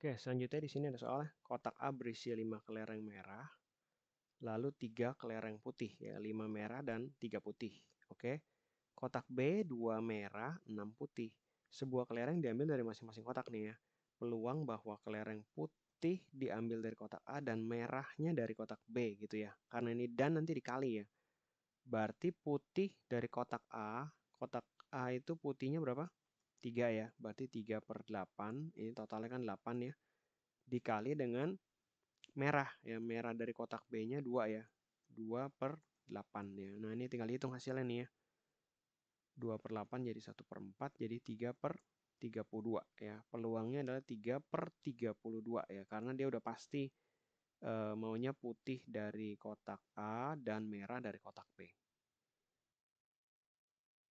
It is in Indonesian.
Oke, selanjutnya di sini ada soalnya. kotak A berisi 5 kelereng merah, lalu 3 kelereng putih ya, 5 merah dan 3 putih. Oke. Kotak B 2 merah, 6 putih. Sebuah kelereng diambil dari masing-masing kotak nih ya. Peluang bahwa kelereng putih diambil dari kotak A dan merahnya dari kotak B gitu ya. Karena ini dan nanti dikali ya. Berarti putih dari kotak A, kotak A itu putihnya berapa? 3 ya, berarti 3 per 8, ini totalnya kan 8 ya, dikali dengan merah ya, merah dari kotak B-nya 2 ya, 2 per 8 ya. Nah ini tinggal hitung hasilnya nih ya, 2 per 8 jadi 1 per 4, jadi 3 per 32 ya. Peluangnya adalah 3 per 32 ya, karena dia udah pasti e, maunya putih dari kotak A dan merah dari kotak B.